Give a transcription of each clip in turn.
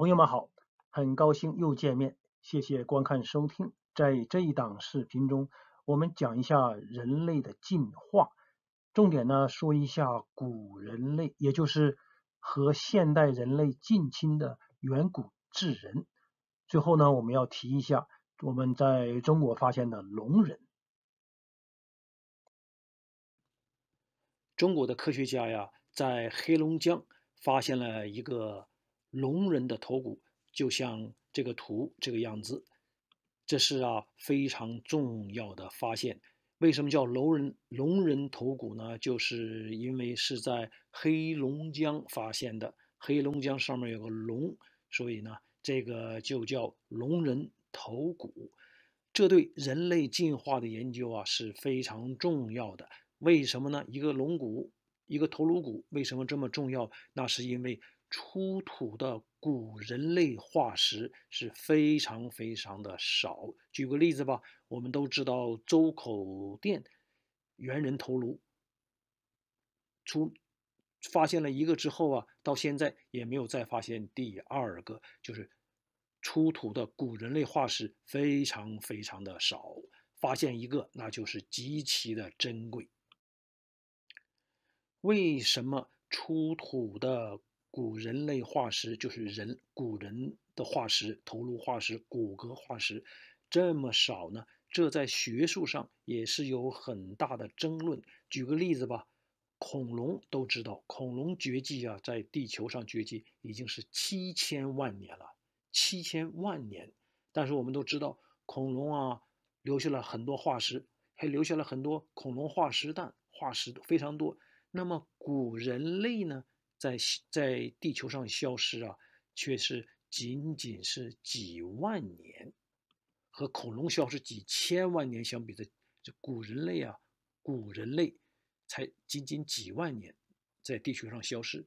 朋友们好，很高兴又见面，谢谢观看收听。在这一档视频中，我们讲一下人类的进化，重点呢说一下古人类，也就是和现代人类近亲的远古智人。最后呢，我们要提一下我们在中国发现的龙人。中国的科学家呀，在黑龙江发现了一个。龙人的头骨就像这个图这个样子，这是啊非常重要的发现。为什么叫龙人龙人头骨呢？就是因为是在黑龙江发现的，黑龙江上面有个龙，所以呢这个就叫龙人头骨。这对人类进化的研究啊是非常重要的。为什么呢？一个龙骨，一个头颅骨，为什么这么重要？那是因为。出土的古人类化石是非常非常的少。举个例子吧，我们都知道周口店猿人头颅出发现了一个之后啊，到现在也没有再发现第二个。就是出土的古人类化石非常非常的少，发现一个那就是极其的珍贵。为什么出土的？古人类化石就是人古人的化石，头颅化石、骨骼化石这么少呢？这在学术上也是有很大的争论。举个例子吧，恐龙都知道，恐龙绝迹啊，在地球上绝迹已经是七千万年了。七千万年，但是我们都知道，恐龙啊留下了很多化石，还留下了很多恐龙化石蛋，化石非常多。那么古人类呢？在在地球上消失啊，却是仅仅是几万年，和恐龙消失几千万年相比的，这古人类啊，古人类才仅仅几万年，在地球上消失，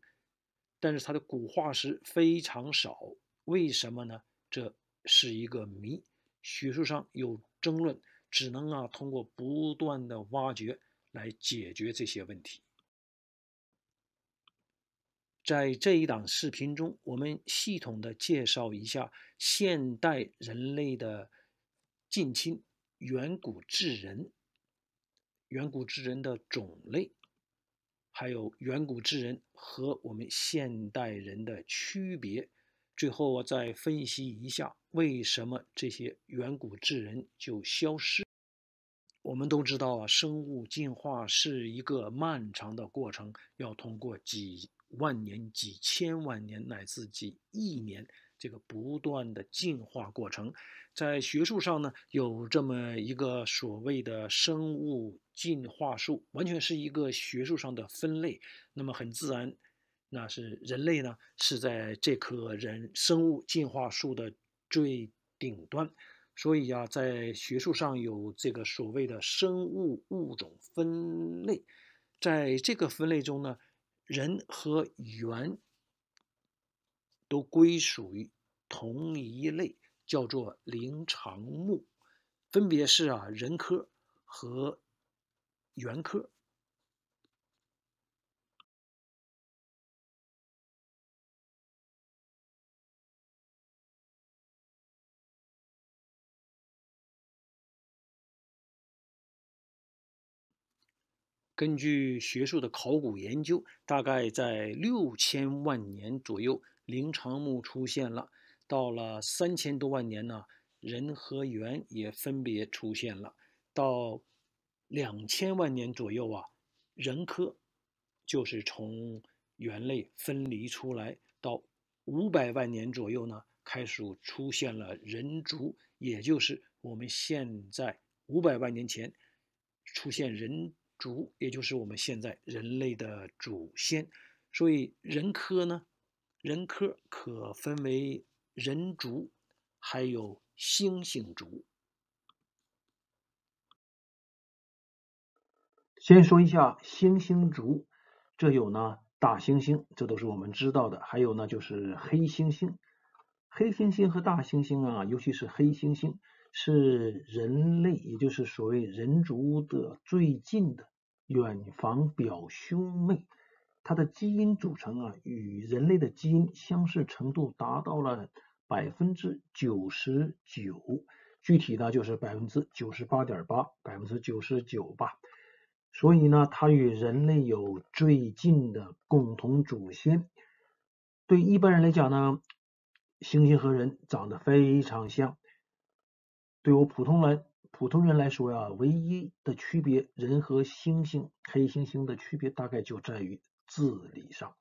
但是它的古化石非常少，为什么呢？这是一个谜，学术上有争论，只能啊通过不断的挖掘来解决这些问题。在这一档视频中，我们系统的介绍一下现代人类的近亲——远古智人。远古智人的种类，还有远古智人和我们现代人的区别。最后，我再分析一下为什么这些远古智人就消失。我们都知道啊，生物进化是一个漫长的过程，要通过几。万年、几千万年乃至几亿年，这个不断的进化过程，在学术上呢，有这么一个所谓的生物进化树，完全是一个学术上的分类。那么很自然，那是人类呢是在这棵人生物进化树的最顶端。所以啊，在学术上有这个所谓的生物物种分类，在这个分类中呢。人和猿都归属于同一类，叫做灵长目，分别是啊人科和猿科。根据学术的考古研究，大概在六千万年左右，灵长目出现了；到了三千多万年呢，人和猿也分别出现了；到两千万年左右啊，人科就是从猿类分离出来；到五百万年左右呢，开始出现了人族，也就是我们现在五百万年前出现人。竹，也就是我们现在人类的祖先，所以人科呢，人科可分为人族，还有猩猩族。先说一下猩猩族，这有呢大猩猩，这都是我们知道的。还有呢就是黑猩猩，黑猩猩和大猩猩啊，尤其是黑猩猩是人类，也就是所谓人族的最近的。远房表兄妹，它的基因组成啊，与人类的基因相似程度达到了百分之九十九，具体呢就是百分之九十八点八，百分之九十九吧。所以呢，它与人类有最近的共同祖先。对一般人来讲呢，猩猩和人长得非常像，对我普通人。普通人来说呀，唯一的区别，人和猩猩、黑猩猩的区别大概就在于智力上。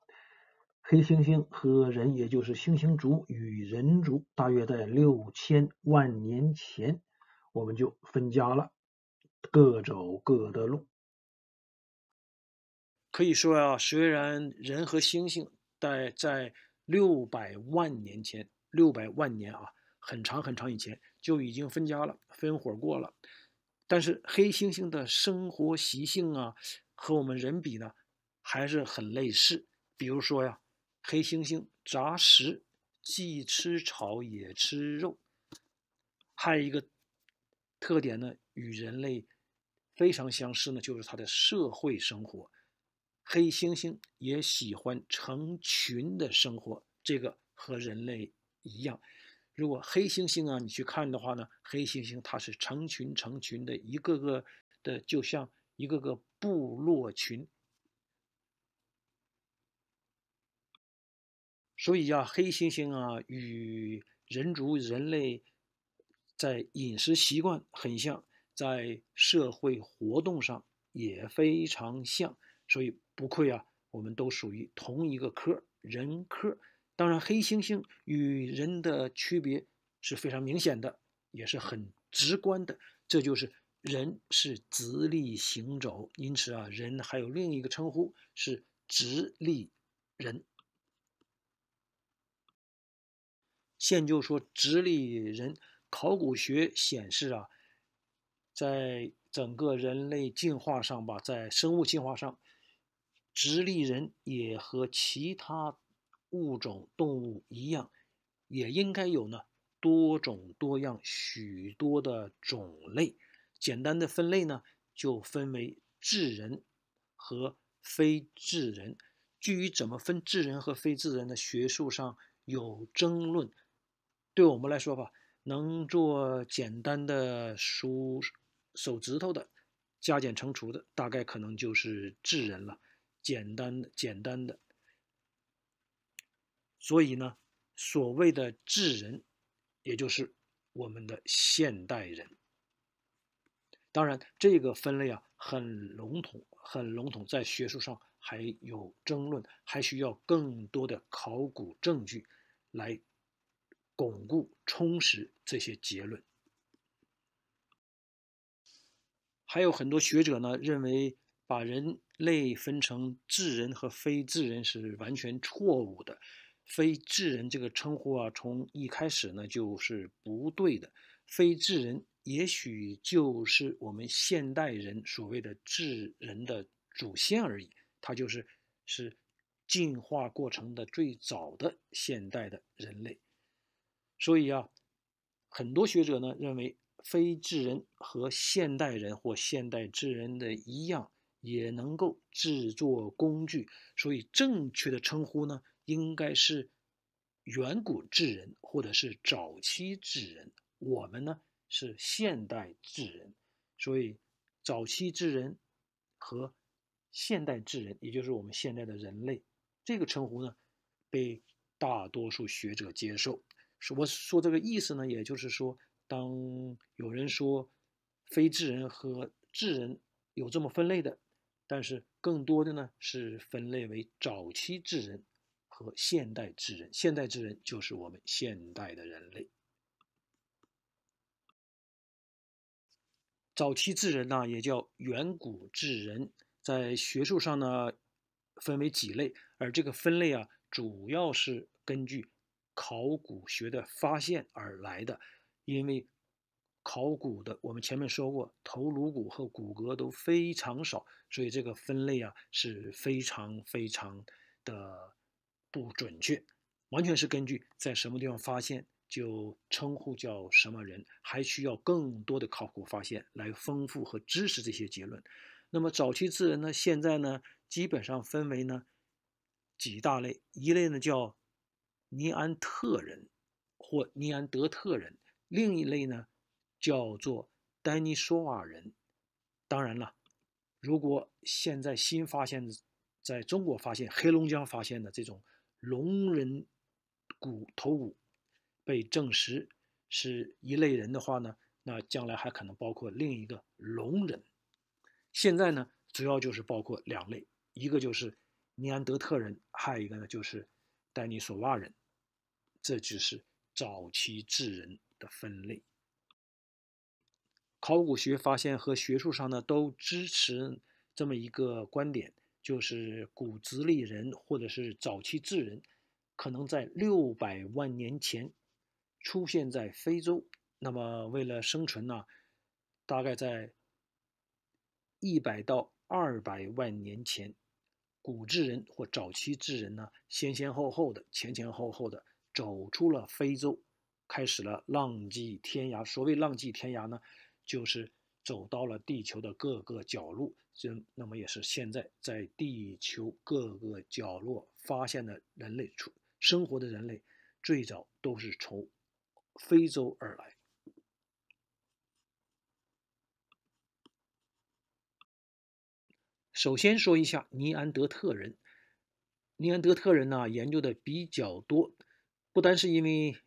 黑猩猩和人，也就是猩猩族与人族，大约在六千万年前我们就分家了，各走各的路。可以说呀，虽然人和猩猩在在六百万年前，六百万年啊，很长很长以前。就已经分家了，分伙过了。但是黑猩猩的生活习性啊，和我们人比呢，还是很类似。比如说呀，黑猩猩杂食，既吃草也吃肉。还有一个特点呢，与人类非常相似呢，就是它的社会生活。黑猩猩也喜欢成群的生活，这个和人类一样。如果黑猩猩啊，你去看的话呢，黑猩猩它是成群成群的，一个个的，就像一个个部落群。所以啊，黑猩猩啊与人族人类在饮食习惯很像，在社会活动上也非常像，所以不愧啊，我们都属于同一个科，人科。当然，黑猩猩与人的区别是非常明显的，也是很直观的。这就是人是直立行走，因此啊，人还有另一个称呼是直立人。现就说直立人，考古学显示啊，在整个人类进化上吧，在生物进化上，直立人也和其他。物种动物一样，也应该有呢多种多样、许多的种类。简单的分类呢，就分为智人和非智人。至于怎么分智人和非智人呢？学术上有争论。对我们来说吧，能做简单的数手指头的、加减乘除的，大概可能就是智人了。简单的、简单的。所以呢，所谓的智人，也就是我们的现代人。当然，这个分类啊很笼统，很笼统，在学术上还有争论，还需要更多的考古证据来巩固、充实这些结论。还有很多学者呢认为，把人类分成智人和非智人是完全错误的。非智人这个称呼啊，从一开始呢就是不对的。非智人也许就是我们现代人所谓的智人的祖先而已，它就是是进化过程的最早的现代的人类。所以啊，很多学者呢认为非智人和现代人或现代智人的一样，也能够制作工具。所以正确的称呼呢？应该是远古智人，或者是早期智人。我们呢是现代智人，所以早期智人和现代智人，也就是我们现代的人类，这个称呼呢被大多数学者接受。是，我说这个意思呢，也就是说，当有人说非智人和智人有这么分类的，但是更多的呢是分类为早期智人。和现代智人，现代智人就是我们现代的人类。早期智人呢，也叫远古智人，在学术上呢，分为几类，而这个分类啊，主要是根据考古学的发现而来的。因为考古的，我们前面说过，头颅骨和骨骼都非常少，所以这个分类啊，是非常非常的。不准确，完全是根据在什么地方发现就称呼叫什么人，还需要更多的考古发现来丰富和支持这些结论。那么早期智人呢？现在呢，基本上分为呢几大类，一类呢叫尼安特人或尼安德特人，另一类呢叫做丹尼索瓦人。当然了，如果现在新发现，在中国发现黑龙江发现的这种。龙人骨头骨被证实是一类人的话呢，那将来还可能包括另一个龙人。现在呢，主要就是包括两类，一个就是尼安德特人，还有一个呢就是丹尼索瓦人。这就是早期智人的分类。考古学发现和学术上呢都支持这么一个观点。就是古直立人或者是早期智人，可能在六百万年前出现在非洲。那么为了生存呢，大概在一百到二百万年前，古智人或早期智人呢，先先后后的、前前后后的走出了非洲，开始了浪迹天涯。所谓浪迹天涯呢，就是走到了地球的各个角落。这那么也是现在在地球各个角落发现的人类出生活的人类，最早都是从非洲而来。首先说一下尼安德特人，尼安德特人呢研究的比较多，不单是因为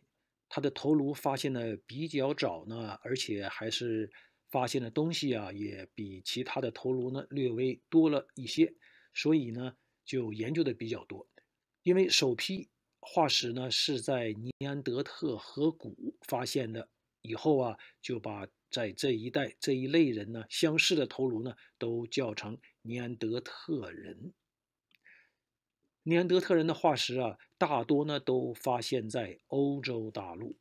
他的头颅发现的比较早呢，而且还是。发现的东西啊，也比其他的头颅呢略微多了一些，所以呢就研究的比较多。因为首批化石呢是在尼安德特河谷发现的，以后啊就把在这一带这一类人呢相似的头颅呢都叫成尼安德特人。尼安德特人的化石啊，大多呢都发现，在欧洲大陆。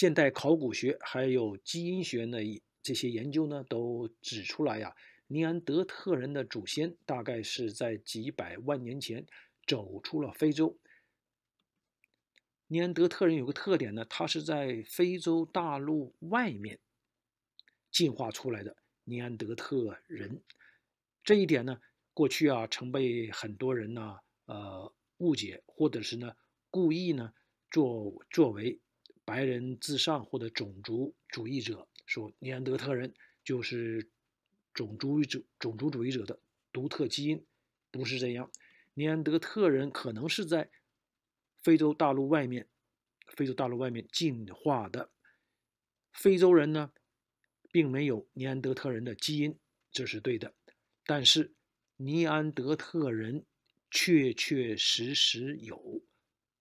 现代考古学还有基因学呢，这些研究呢都指出来呀，尼安德特人的祖先大概是在几百万年前走出了非洲。尼安德特人有个特点呢，他是在非洲大陆外面进化出来的尼安德特人。这一点呢，过去啊曾被很多人呢呃误解，或者是呢故意呢作作为。白人至上或者种族主义者说，尼安德特人就是种族主种族主义者的独特基因，不是这样。尼安德特人可能是在非洲大陆外面，非洲大陆外面进化的。非洲人呢，并没有尼安德特人的基因，这是对的。但是，尼安德特人确确实实有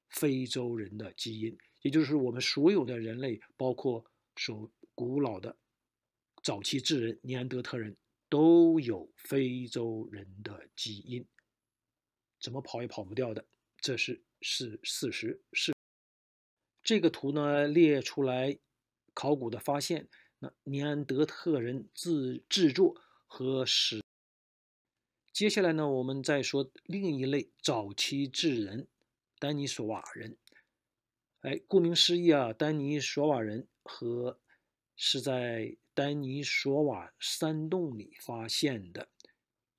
非洲人的基因。也就是我们所有的人类，包括所古老的早期智人尼安德特人，都有非洲人的基因，怎么跑也跑不掉的，这是是事实是。这个图呢列出来考古的发现，那尼安德特人制制作和使。接下来呢，我们再说另一类早期智人，丹尼索瓦人。哎，顾名思义啊，丹尼索瓦人和是在丹尼索瓦山洞里发现的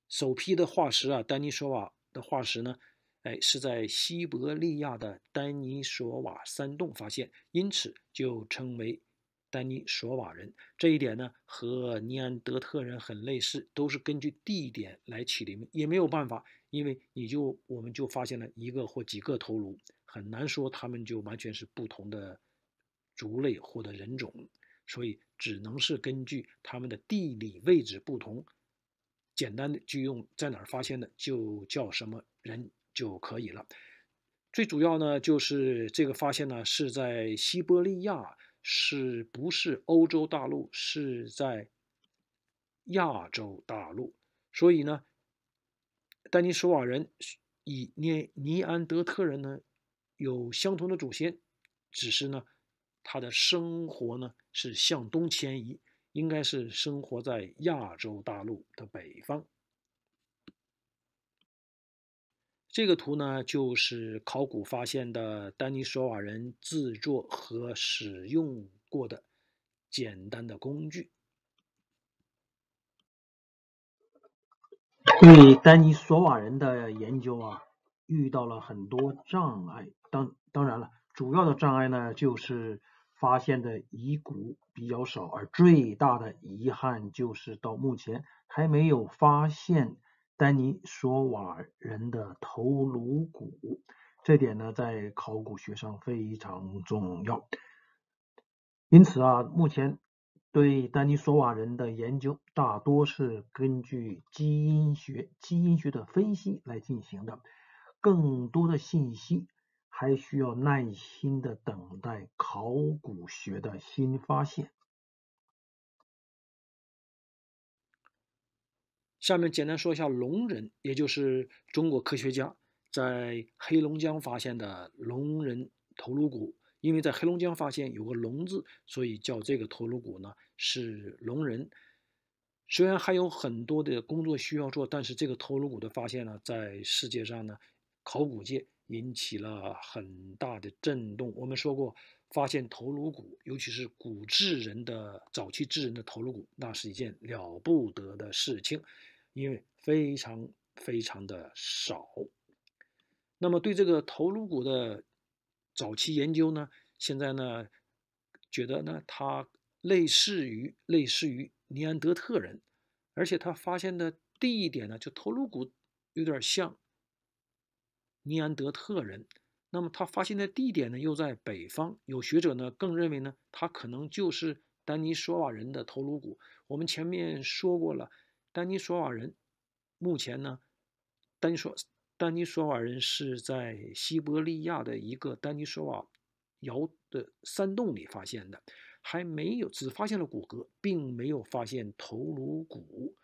首批的化石啊。丹尼索瓦的化石呢，哎，是在西伯利亚的丹尼索瓦山洞发现，因此就称为丹尼索瓦人。这一点呢，和尼安德特人很类似，都是根据地点来起的名，也没有办法，因为你就我们就发现了一个或几个头颅。很难说他们就完全是不同的族类或者人种，所以只能是根据他们的地理位置不同，简单的就用在哪儿发现的就叫什么人就可以了。最主要呢，就是这个发现呢是在西伯利亚，是不是欧洲大陆？是在亚洲大陆，所以呢，丹尼索瓦人以尼安德特人呢？有相同的祖先，只是呢，他的生活呢是向东迁移，应该是生活在亚洲大陆的北方。这个图呢，就是考古发现的丹尼索瓦人制作和使用过的简单的工具。对丹尼索瓦人的研究啊，遇到了很多障碍。当当然了，主要的障碍呢就是发现的遗骨比较少，而最大的遗憾就是到目前还没有发现丹尼索瓦人的头颅骨。这点呢，在考古学上非常重要。因此啊，目前对丹尼索瓦人的研究大多是根据基因学、基因学的分析来进行的，更多的信息。还需要耐心的等待考古学的新发现。下面简单说一下龙人，也就是中国科学家在黑龙江发现的龙人头颅骨。因为在黑龙江发现有个“龙”字，所以叫这个头颅骨呢是龙人。虽然还有很多的工作需要做，但是这个头颅骨的发现呢，在世界上呢，考古界。引起了很大的震动。我们说过，发现头颅骨，尤其是古智人的早期智人的头颅骨，那是一件了不得的事情，因为非常非常的少。那么，对这个头颅骨的早期研究呢？现在呢，觉得呢，它类似于类似于尼安德特人，而且他发现的地点呢，就头颅骨有点像。尼安德特人，那么他发现的地点呢，又在北方。有学者呢，更认为呢，他可能就是丹尼索瓦人的头颅骨。我们前面说过了，丹尼索瓦人目前呢，丹尼索丹尼索瓦人是在西伯利亚的一个丹尼索瓦窑的山洞里发现的，还没有只发现了骨骼，并没有发现头颅骨。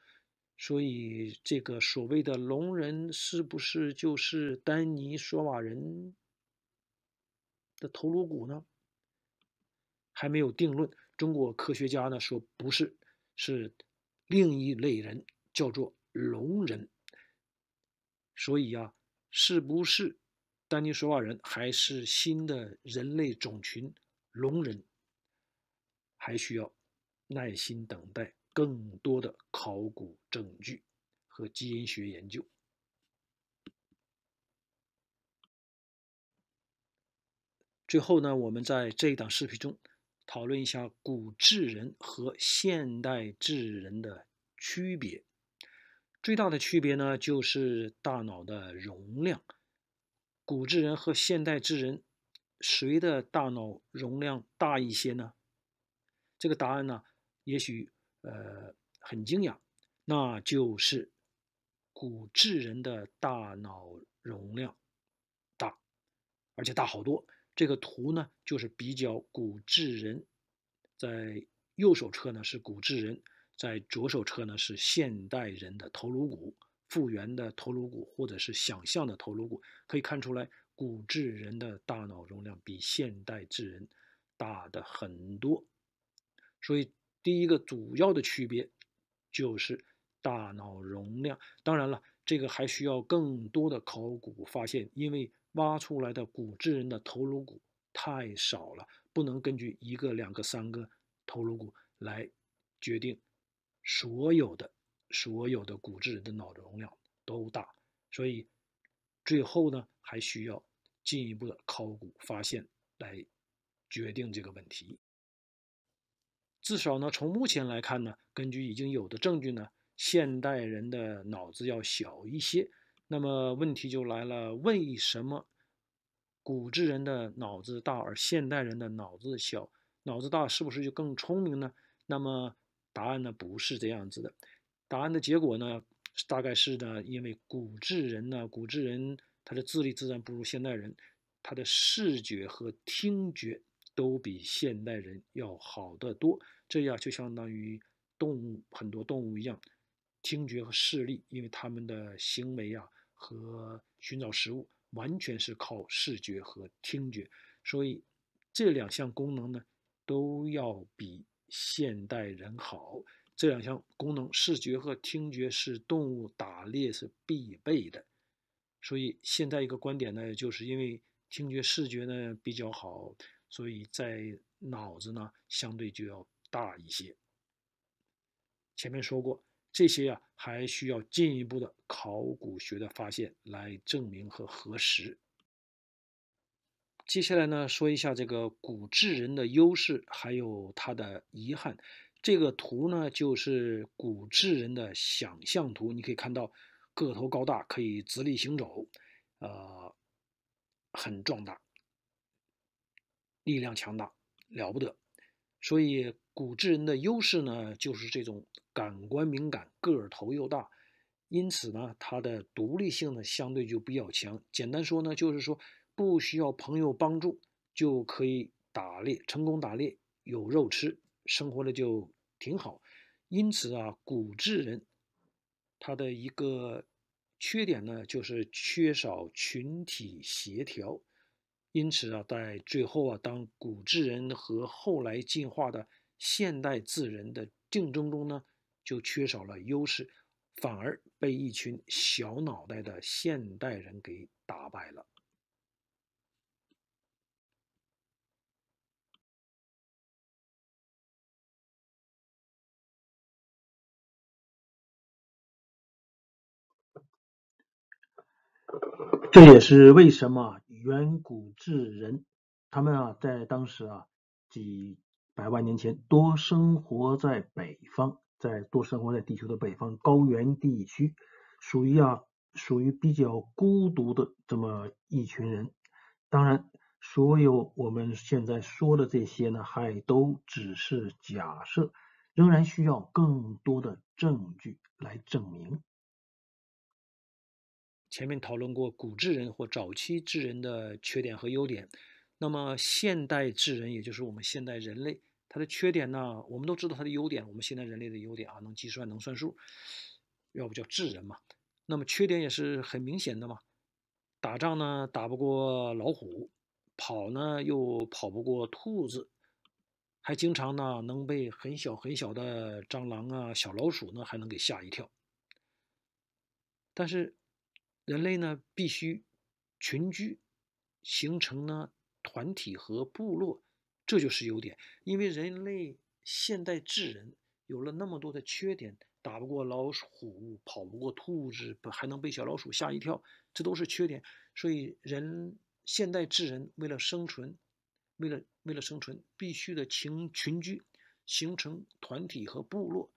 所以，这个所谓的龙人是不是就是丹尼索瓦人的头颅骨呢？还没有定论。中国科学家呢说不是，是另一类人，叫做龙人。所以呀，是不是丹尼索瓦人还是新的人类种群龙人，还需要耐心等待。更多的考古证据和基因学研究。最后呢，我们在这一档视频中讨论一下古智人和现代智人的区别。最大的区别呢，就是大脑的容量。古智人和现代智人，谁的大脑容量大一些呢？这个答案呢，也许。呃，很惊讶，那就是古智人的大脑容量大，而且大好多。这个图呢，就是比较古智人在右手侧呢是古智人在左手侧呢是现代人的头颅骨复原的头颅骨或者是想象的头颅骨，可以看出来古智人的大脑容量比现代智人大得很多，所以。第一个主要的区别就是大脑容量。当然了，这个还需要更多的考古发现，因为挖出来的古智人的头颅骨太少了，不能根据一个、两个、三个头颅骨来决定所有的、所有的古智人的脑容量都大。所以最后呢，还需要进一步的考古发现来决定这个问题。至少呢，从目前来看呢，根据已经有的证据呢，现代人的脑子要小一些。那么问题就来了，为什么古智人的脑子大，而现代人的脑子小？脑子大是不是就更聪明呢？那么答案呢，不是这样子的。答案的结果呢，大概是呢，因为古智人呢，古智人他的智力自然不如现代人，他的视觉和听觉。都比现代人要好得多，这样就相当于动物很多动物一样，听觉和视力，因为他们的行为啊和寻找食物完全是靠视觉和听觉，所以这两项功能呢都要比现代人好。这两项功能，视觉和听觉是动物打猎是必备的，所以现在一个观点呢，就是因为听觉、视觉呢比较好。所以在脑子呢，相对就要大一些。前面说过，这些呀还需要进一步的考古学的发现来证明和核实。接下来呢，说一下这个古智人的优势还有他的遗憾。这个图呢就是古智人的想象图，你可以看到个头高大，可以直立行走，呃，很壮大。力量强大了不得，所以古智人的优势呢，就是这种感官敏感、个头又大，因此呢，他的独立性呢相对就比较强。简单说呢，就是说不需要朋友帮助就可以打猎，成功打猎有肉吃，生活的就挺好。因此啊，古智人他的一个缺点呢，就是缺少群体协调。因此啊，在最后啊，当古智人和后来进化的现代智人的竞争中呢，就缺少了优势，反而被一群小脑袋的现代人给打败了。这也是为什么。远古智人，他们啊，在当时啊，几百万年前，多生活在北方，在多生活在地球的北方高原地区，属于啊，属于比较孤独的这么一群人。当然，所有我们现在说的这些呢，还都只是假设，仍然需要更多的证据来证明。前面讨论过古智人或早期智人的缺点和优点，那么现代智人，也就是我们现代人类，它的缺点呢？我们都知道它的优点。我们现代人类的优点啊，能计算，能算数，要不叫智人嘛？那么缺点也是很明显的嘛，打仗呢打不过老虎，跑呢又跑不过兔子，还经常呢能被很小很小的蟑螂啊、小老鼠呢还能给吓一跳。但是。人类呢，必须群居，形成呢团体和部落，这就是优点。因为人类现代智人有了那么多的缺点，打不过老虎，跑不过兔子，还能被小老鼠吓一跳，这都是缺点。所以，人现代智人为了生存，为了为了生存，必须的群群居，形成团体和部落，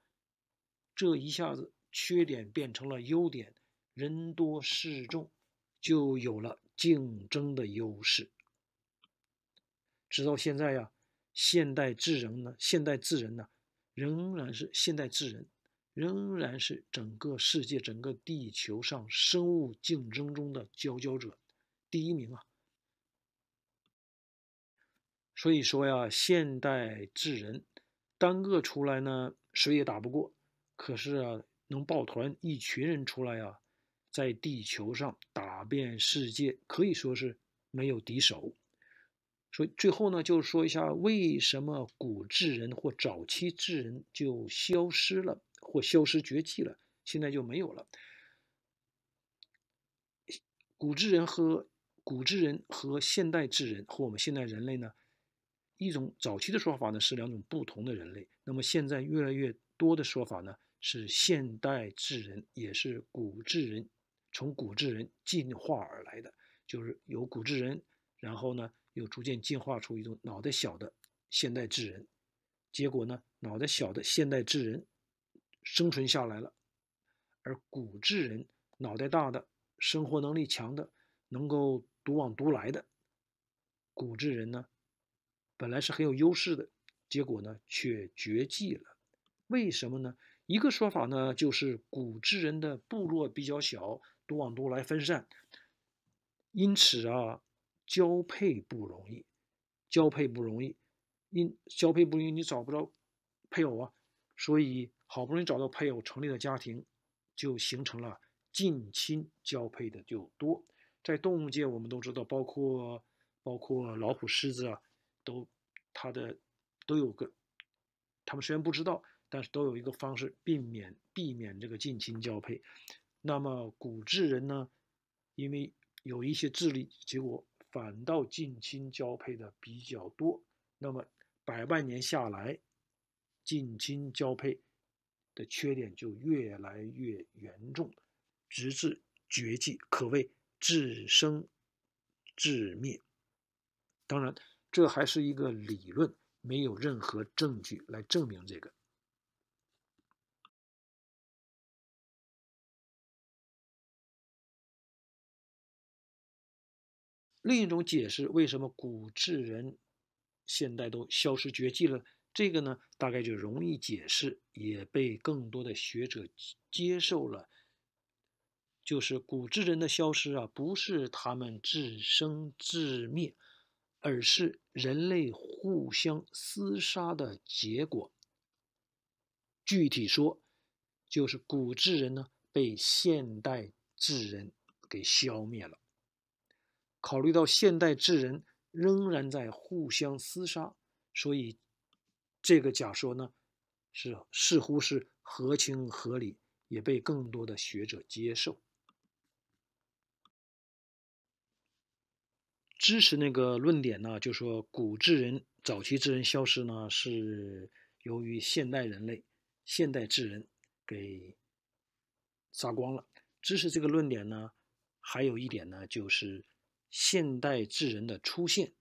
这一下子缺点变成了优点。人多势众，就有了竞争的优势。直到现在呀，现代智人呢？现代智人呢，仍然是现代智人，仍然是整个世界、整个地球上生物竞争中的佼佼者，第一名啊。所以说呀，现代智人单个出来呢，谁也打不过；可是啊，能抱团，一群人出来呀。在地球上打遍世界，可以说是没有敌手。所以最后呢，就说一下为什么古智人或早期智人就消失了或消失绝迹了，现在就没有了。古智人和古智人和现代智人和我们现代人类呢，一种早期的说法呢是两种不同的人类，那么现在越来越多的说法呢是现代智人也是古智人。从古智人进化而来的，就是由古智人，然后呢又逐渐进化出一种脑袋小的现代智人，结果呢脑袋小的现代智人生存下来了，而古智人脑袋大的、生活能力强的、能够独往独来的古智人呢，本来是很有优势的，结果呢却绝迹了。为什么呢？一个说法呢就是古智人的部落比较小。多往多来分散，因此啊，交配不容易，交配不容易，因交配不容易，你找不着配偶啊，所以好不容易找到配偶，成立了家庭，就形成了近亲交配的就多。在动物界，我们都知道，包括包括老虎、狮子啊，都它的都有个，他们虽然不知道，但是都有一个方式避免避免这个近亲交配。那么，古智人呢？因为有一些智力，结果反倒近亲交配的比较多。那么，百万年下来，近亲交配的缺点就越来越严重，直至绝迹，可谓自生自灭。当然，这还是一个理论，没有任何证据来证明这个。另一种解释为什么古智人现代都消失绝迹了？这个呢，大概就容易解释，也被更多的学者接受了。就是古智人的消失啊，不是他们自生自灭，而是人类互相厮杀的结果。具体说，就是古智人呢被现代智人给消灭了。考虑到现代智人仍然在互相厮杀，所以这个假说呢是似乎是合情合理，也被更多的学者接受。支持那个论点呢，就说古智人、早期智人消失呢是由于现代人类、现代智人给杀光了。支持这个论点呢，还有一点呢就是。现代智人的出现，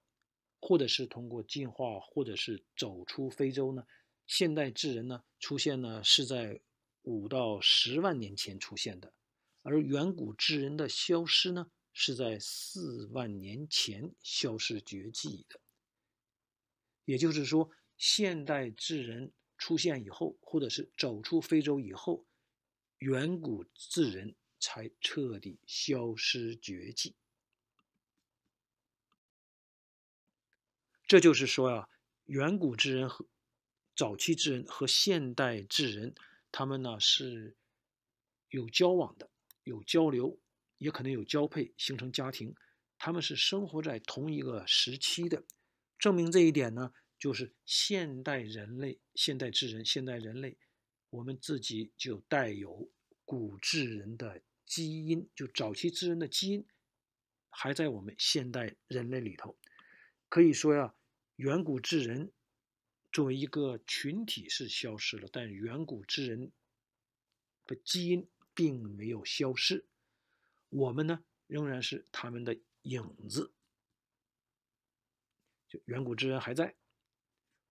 或者是通过进化，或者是走出非洲呢？现代智人呢出现呢是在五到十万年前出现的，而远古智人的消失呢是在四万年前消失绝迹的。也就是说，现代智人出现以后，或者是走出非洲以后，远古智人才彻底消失绝迹。这就是说呀，远古之人和早期之人和现代之人，他们呢是有交往的，有交流，也可能有交配，形成家庭。他们是生活在同一个时期的，证明这一点呢，就是现代人类、现代智人、现代人类，我们自己就带有古智人的基因，就早期智人的基因还在我们现代人类里头，可以说呀。远古之人作为一个群体是消失了，但远古之人的基因并没有消失，我们呢仍然是他们的影子。就远古之人还在，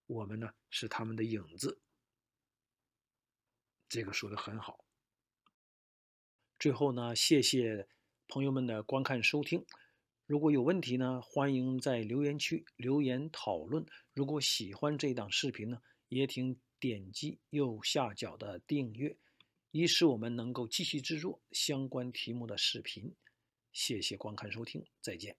我们呢是他们的影子。这个说的很好。最后呢，谢谢朋友们的观看收听。如果有问题呢，欢迎在留言区留言讨论。如果喜欢这档视频呢，也请点击右下角的订阅，以使我们能够继续制作相关题目的视频。谢谢观看收听，再见。